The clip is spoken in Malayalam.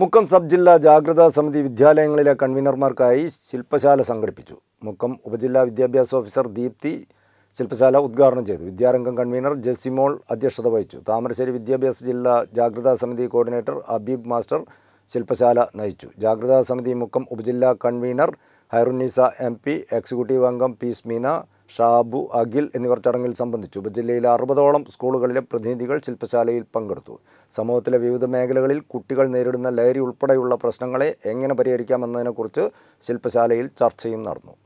മുക്കം സബ് ജില്ലാ ജാഗ്രതാ സമിതി വിദ്യാലയങ്ങളിലെ കൺവീനർമാർക്കായി ശില്പശാല സംഘടിപ്പിച്ചു മുക്കം ഉപജില്ലാ വിദ്യാഭ്യാസ ഓഫീസർ ദീപ്തി ശില്പശാല ഉദ്ഘാടനം ചെയ്തു വിദ്യാരംഗം കൺവീനർ ജെസിമോൾ അധ്യക്ഷത വഹിച്ചു താമരശ്ശേരി വിദ്യാഭ്യാസ ജില്ലാ ജാഗ്രതാ സമിതി കോർഡിനേറ്റർ അബീബ് മാസ്റ്റർ ശില്പശാല നയിച്ചു ജാഗ്രതാ സമിതി മുക്കം ഉപജില്ലാ convener Hairunnisa M P executive അംഗം പി സ്മീന ഷാബു അഖിൽ എന്നിവർ ചടങ്ങിൽ സംബന്ധിച്ചു ഉപജില്ലയിൽ അറുപതോളം സ്കൂളുകളിലെ പ്രതിനിധികൾ ശില്പശാലയിൽ പങ്കെടുത്തു സമൂഹത്തിലെ വിവിധ മേഖലകളിൽ കുട്ടികൾ നേരിടുന്ന ലഹരി ഉൾപ്പെടെയുള്ള പ്രശ്നങ്ങളെ എങ്ങനെ പരിഹരിക്കാമെന്നതിനെക്കുറിച്ച് ശില്പശാലയിൽ ചർച്ചയും നടന്നു